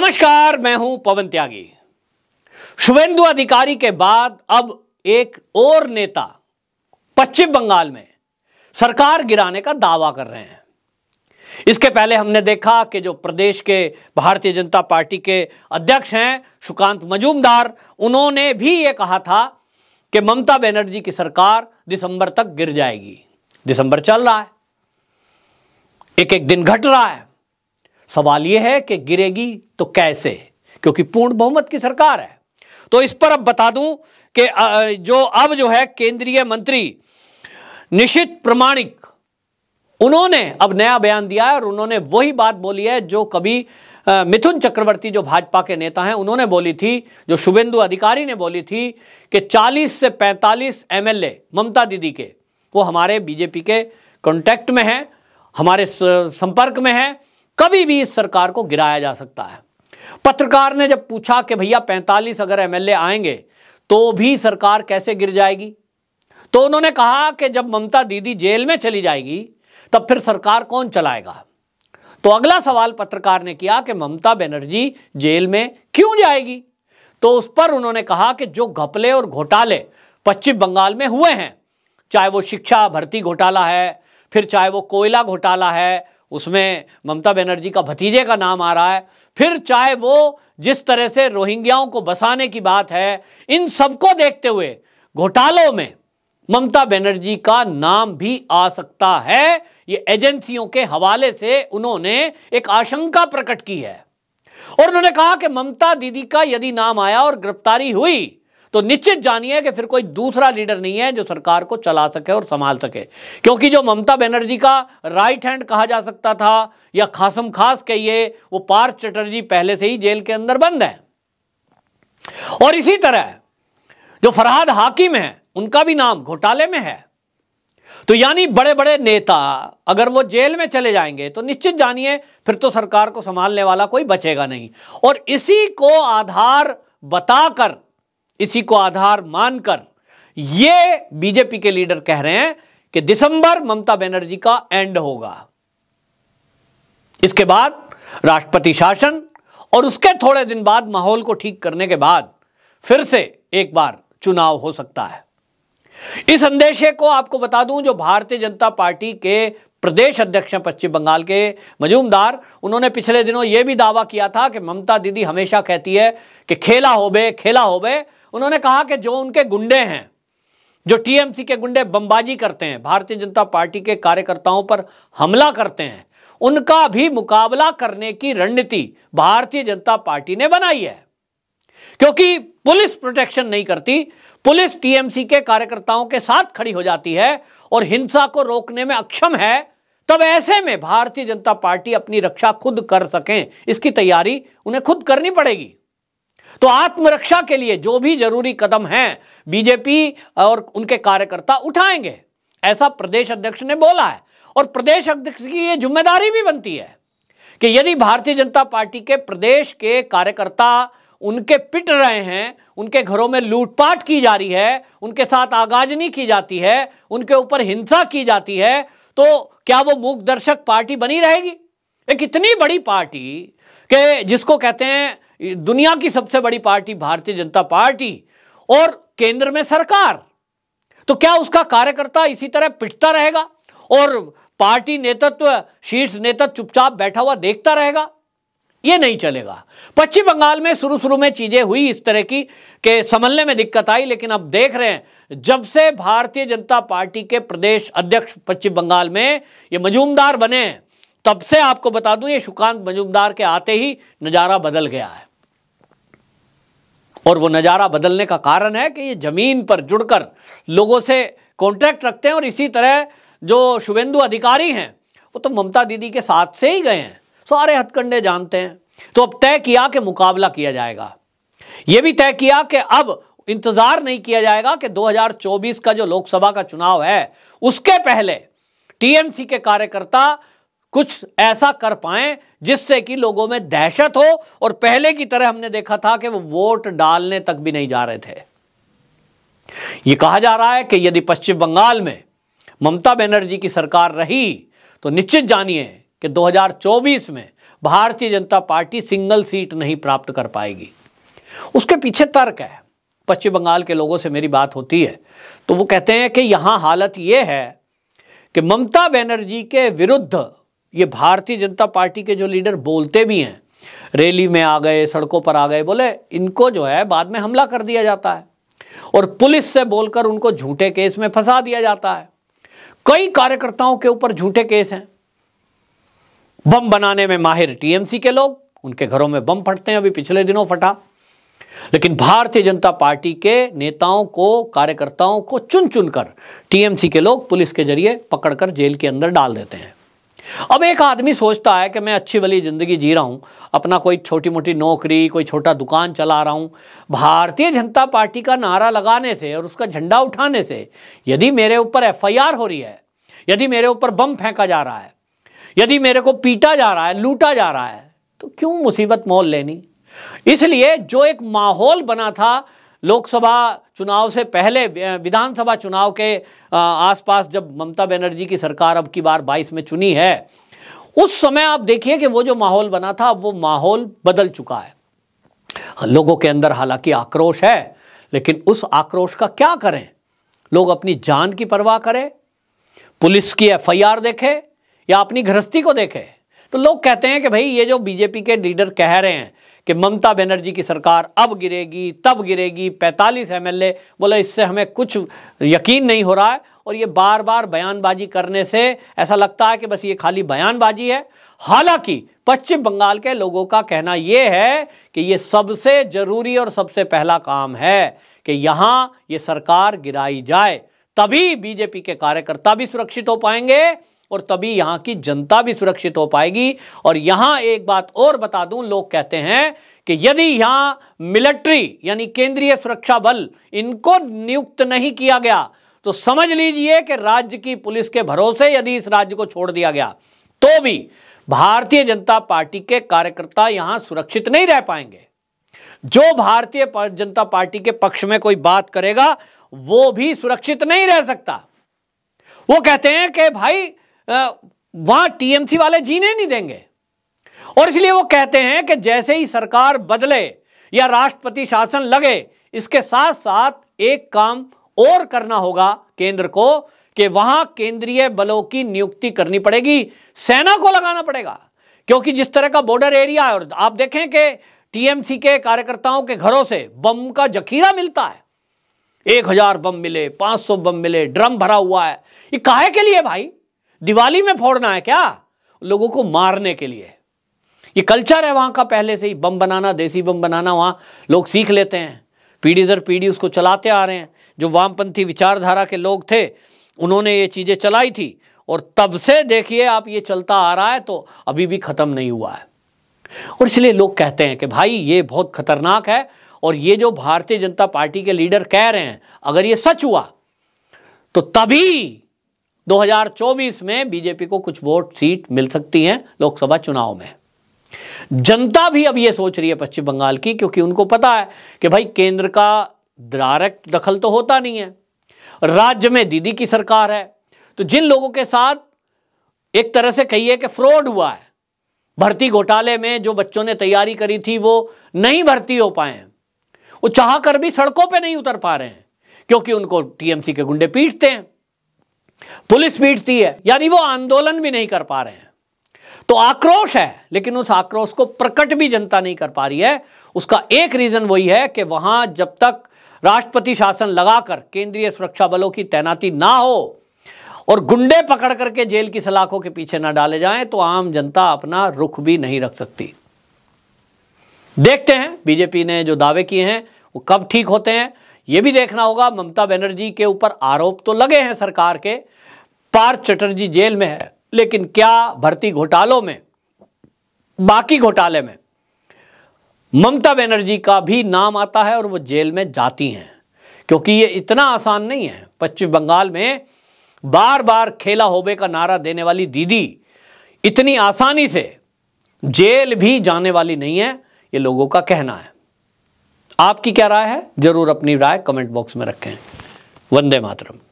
नमस्कार मैं हूं पवन त्यागी शुभेंदु अधिकारी के बाद अब एक और नेता पश्चिम बंगाल में सरकार गिराने का दावा कर रहे हैं इसके पहले हमने देखा कि जो प्रदेश के भारतीय जनता पार्टी के अध्यक्ष हैं सुकांत मजूमदार उन्होंने भी ये कहा था कि ममता बनर्जी की सरकार दिसंबर तक गिर जाएगी दिसंबर चल रहा है एक एक दिन घट रहा है सवाल यह है कि गिरेगी तो कैसे क्योंकि पूर्ण बहुमत की सरकार है तो इस पर अब बता दूं कि जो अब जो है केंद्रीय मंत्री निशित प्रमाणिक उन्होंने अब नया बयान दिया है और उन्होंने वही बात बोली है जो कभी मिथुन चक्रवर्ती जो भाजपा के नेता हैं उन्होंने बोली थी जो शुभेंदु अधिकारी ने बोली थी कि 40 से 45 एमएलए ममता दीदी के वो हमारे बीजेपी के कॉन्टैक्ट में हैं हमारे संपर्क में हैं कभी भी इस सरकार को गिराया जा सकता है पत्रकार ने जब पूछा कि भैया 45 अगर एमएलए आएंगे तो भी सरकार कैसे गिर जाएगी तो उन्होंने कहा कि जब ममता दीदी जेल में चली जाएगी तब फिर सरकार कौन चलाएगा तो अगला सवाल पत्रकार ने किया कि ममता बनर्जी जेल में क्यों जाएगी तो उस पर उन्होंने कहा कि जो घपले और घोटाले पश्चिम बंगाल में हुए हैं चाहे वो शिक्षा भर्ती घोटाला है फिर चाहे वो कोयला घोटाला है उसमें ममता बनर्जी का भतीजे का नाम आ रहा है फिर चाहे वो जिस तरह से रोहिंग्याओं को बसाने की बात है इन सबको देखते हुए घोटालों में ममता बनर्जी का नाम भी आ सकता है ये एजेंसियों के हवाले से उन्होंने एक आशंका प्रकट की है और उन्होंने कहा कि ममता दीदी का यदि नाम आया और गिरफ्तारी हुई तो निश्चित जानिए कि फिर कोई दूसरा लीडर नहीं है जो सरकार को चला सके और संभाल सके क्योंकि जो ममता बनर्जी का राइट हैंड कहा जा सकता था या खासम खास कहिए वो पार्थ चटर्जी पहले से ही जेल के अंदर बंद है और इसी तरह जो फरहाद हाकिम है उनका भी नाम घोटाले में है तो यानी बड़े बड़े नेता अगर वो जेल में चले जाएंगे तो निश्चित जानिए फिर तो सरकार को संभालने वाला कोई बचेगा नहीं और इसी को आधार बताकर इसी को आधार मानकर ये बीजेपी के लीडर कह रहे हैं कि दिसंबर ममता बनर्जी का एंड होगा इसके बाद राष्ट्रपति शासन और उसके थोड़े दिन बाद माहौल को ठीक करने के बाद फिर से एक बार चुनाव हो सकता है इस अंदेशे को आपको बता दूं जो भारतीय जनता पार्टी के प्रदेश अध्यक्ष हैं पश्चिम बंगाल के मजूमदार उन्होंने पिछले दिनों यह भी दावा किया था कि ममता दीदी हमेशा कहती है कि खेला होबे खेला होबे उन्होंने कहा कि जो उनके गुंडे हैं जो टीएमसी के गुंडे बमबाजी करते हैं भारतीय जनता पार्टी के कार्यकर्ताओं पर हमला करते हैं उनका भी मुकाबला करने की रणनीति भारतीय जनता पार्टी ने बनाई है क्योंकि पुलिस प्रोटेक्शन नहीं करती पुलिस टीएमसी के कार्यकर्ताओं के साथ खड़ी हो जाती है और हिंसा को रोकने में अक्षम है तब ऐसे में भारतीय जनता पार्टी अपनी रक्षा खुद कर सकें इसकी तैयारी उन्हें खुद करनी पड़ेगी तो आत्मरक्षा के लिए जो भी जरूरी कदम हैं बीजेपी और उनके कार्यकर्ता उठाएंगे ऐसा प्रदेश अध्यक्ष ने बोला है और प्रदेश अध्यक्ष की यह जिम्मेदारी भी बनती है कि यदि भारतीय जनता पार्टी के प्रदेश के कार्यकर्ता उनके पिट रहे हैं उनके घरों में लूटपाट की जा रही है उनके साथ आगाजनी की जाती है उनके ऊपर हिंसा की जाती है तो क्या वो मूक दर्शक पार्टी बनी रहेगी एक इतनी बड़ी पार्टी के जिसको कहते हैं दुनिया की सबसे बड़ी पार्टी भारतीय जनता पार्टी और केंद्र में सरकार तो क्या उसका कार्यकर्ता इसी तरह पिटता रहेगा और पार्टी नेतृत्व शीर्ष नेतृत्व चुपचाप बैठा हुआ देखता रहेगा ये नहीं चलेगा पश्चिम बंगाल में शुरू शुरू में चीज़ें हुई इस तरह की के संभलने में दिक्कत आई लेकिन अब देख रहे हैं जब से भारतीय जनता पार्टी के प्रदेश अध्यक्ष पश्चिम बंगाल में ये मजूमदार बने हैं तब से आपको बता दूं ये सुकांत मजूमदार के आते ही नज़ारा बदल गया है और वो नज़ारा बदलने का कारण है कि ये ज़मीन पर जुड़कर लोगों से कॉन्ट्रैक्ट रखते हैं और इसी तरह जो शुभेंदु अधिकारी हैं वो तो ममता दीदी के साथ से ही गए हैं सारे हथकंडे जानते हैं तो अब तय किया कि मुकाबला किया जाएगा यह भी तय किया कि अब इंतजार नहीं किया जाएगा कि 2024 का जो लोकसभा का चुनाव है उसके पहले टीएमसी के कार्यकर्ता कुछ ऐसा कर पाए जिससे कि लोगों में दहशत हो और पहले की तरह हमने देखा था कि वो वोट डालने तक भी नहीं जा रहे थे ये कहा जा रहा है कि यदि पश्चिम बंगाल में ममता बनर्जी की सरकार रही तो निश्चित जानिए कि 2024 में भारतीय जनता पार्टी सिंगल सीट नहीं प्राप्त कर पाएगी उसके पीछे तर्क है पश्चिम बंगाल के लोगों से मेरी बात होती है तो वो कहते हैं कि यहां हालत यह है कि ममता बनर्जी के विरुद्ध ये भारतीय जनता पार्टी के जो लीडर बोलते भी हैं रैली में आ गए सड़कों पर आ गए बोले इनको जो है बाद में हमला कर दिया जाता है और पुलिस से बोलकर उनको झूठे केस में फंसा दिया जाता है कई कार्यकर्ताओं के ऊपर झूठे केस हैं बम बनाने में माहिर टीएमसी के लोग उनके घरों में बम फटते हैं अभी पिछले दिनों फटा लेकिन भारतीय जनता पार्टी के नेताओं को कार्यकर्ताओं को चुन चुनकर टीएमसी के लोग पुलिस के जरिए पकड़कर जेल के अंदर डाल देते हैं अब एक आदमी सोचता है कि मैं अच्छी वाली ज़िंदगी जी रहा हूँ अपना कोई छोटी मोटी नौकरी कोई छोटा दुकान चला रहा हूँ भारतीय जनता पार्टी का नारा लगाने से और उसका झंडा उठाने से यदि मेरे ऊपर एफआईआर हो रही है यदि मेरे ऊपर बम फेंका जा रहा है यदि मेरे को पीटा जा रहा है लूटा जा रहा है तो क्यों मुसीबत मोल लेनी इसलिए जो एक माहौल बना था लोकसभा चुनाव से पहले विधानसभा चुनाव के आसपास जब ममता बनर्जी की सरकार अब की बार 22 में चुनी है उस समय आप देखिए कि वो जो माहौल बना था अब वो माहौल बदल चुका है लोगों के अंदर हालांकि आक्रोश है लेकिन उस आक्रोश का क्या करें लोग अपनी जान की परवाह करें पुलिस की एफआईआर देखें या अपनी गृहस्थी को देखे तो लोग कहते हैं कि भाई ये जो बीजेपी के लीडर कह रहे हैं कि ममता बनर्जी की सरकार अब गिरेगी तब गिरेगी 45 एमएलए बोले इससे हमें कुछ यकीन नहीं हो रहा है और ये बार बार बयानबाजी करने से ऐसा लगता है कि बस ये खाली बयानबाजी है हालांकि पश्चिम बंगाल के लोगों का कहना ये है कि ये सबसे ज़रूरी और सबसे पहला काम है कि यहाँ ये सरकार गिराई जाए तभी बीजेपी के कार्यकर्ता भी सुरक्षित हो पाएंगे और तभी यहाँ की जनता भी सुरक्षित हो पाएगी और यहाँ एक बात और बता दूं लोग कहते हैं कि यदि यहाँ मिलिट्री यानी केंद्रीय सुरक्षा बल इनको नियुक्त नहीं किया गया तो समझ लीजिए कि राज्य की पुलिस के भरोसे यदि इस राज्य को छोड़ दिया गया तो भी भारतीय जनता पार्टी के कार्यकर्ता यहां सुरक्षित नहीं रह पाएंगे जो भारतीय जनता पार्टी के पक्ष में कोई बात करेगा वो भी सुरक्षित नहीं रह सकता वो कहते हैं कि भाई वहां टीएमसी वाले जीने नहीं देंगे और इसलिए वो कहते हैं कि जैसे ही सरकार बदले या राष्ट्रपति शासन लगे इसके साथ साथ एक काम और करना होगा केंद्र को कि वहां केंद्रीय बलों की नियुक्ति करनी पड़ेगी सेना को लगाना पड़ेगा क्योंकि जिस तरह का बॉर्डर एरिया है और आप देखें कि टीएमसी के कार्यकर्ताओं के घरों से बम का जखीरा मिलता है एक हजार बम मिले पांच सौ बम मिले ड्रम भरा हुआ है ये काहे के लिए भाई दिवाली में फोड़ना है क्या लोगों को मारने के लिए ये कल्चर है वहां का पहले से ही बम बनाना देसी बम बनाना वहां लोग सीख लेते हैं पीढ़ी दर पीढ़ी उसको चलाते आ रहे हैं जो वामपंथी विचारधारा के लोग थे उन्होंने ये चीज़ें चलाई थी और तब से देखिए आप ये चलता आ रहा है तो अभी भी ख़त्म नहीं हुआ है और इसलिए लोग कहते हैं कि भाई ये बहुत खतरनाक है और ये जो भारतीय जनता पार्टी के लीडर कह रहे हैं अगर ये सच हुआ तो तभी 2024 में बीजेपी को कुछ वोट सीट मिल सकती हैं लोकसभा चुनाव में जनता भी अब यह सोच रही है पश्चिम बंगाल की क्योंकि उनको पता है कि भाई केंद्र का डायरेक्ट दखल तो होता नहीं है राज्य में दीदी की सरकार है तो जिन लोगों के साथ एक तरह से कहिए कि फ्रॉड हुआ है भर्ती घोटाले में जो बच्चों ने तैयारी करी थी वो नहीं भर्ती हो पाए हैं वो चाह कर भी सड़कों पे नहीं उतर पा रहे हैं क्योंकि उनको टीएमसी के गुंडे पीटते हैं पुलिस पीटती है यानी वो आंदोलन भी नहीं कर पा रहे हैं तो आक्रोश है लेकिन उस आक्रोश को प्रकट भी जनता नहीं कर पा रही है उसका एक रीजन वही है कि वहां जब तक राष्ट्रपति शासन लगाकर केंद्रीय सुरक्षा बलों की तैनाती ना हो और गुंडे पकड़ करके जेल की सलाखों के पीछे ना डाले जाएं तो आम जनता अपना रुख भी नहीं रख सकती देखते हैं बीजेपी ने जो दावे किए हैं वो कब ठीक होते हैं ये भी देखना होगा ममता बनर्जी के ऊपर आरोप तो लगे हैं सरकार के पार्थ चटर्जी जेल में है लेकिन क्या भर्ती घोटालों में बाकी घोटाले में ममता बनर्जी का भी नाम आता है और वो जेल में जाती हैं क्योंकि ये इतना आसान नहीं है पश्चिम बंगाल में बार बार खेला होबे का नारा देने वाली दीदी इतनी आसानी से जेल भी जाने वाली नहीं है ये लोगों का कहना है आपकी क्या राय है जरूर अपनी राय कमेंट बॉक्स में रखें वंदे मातरम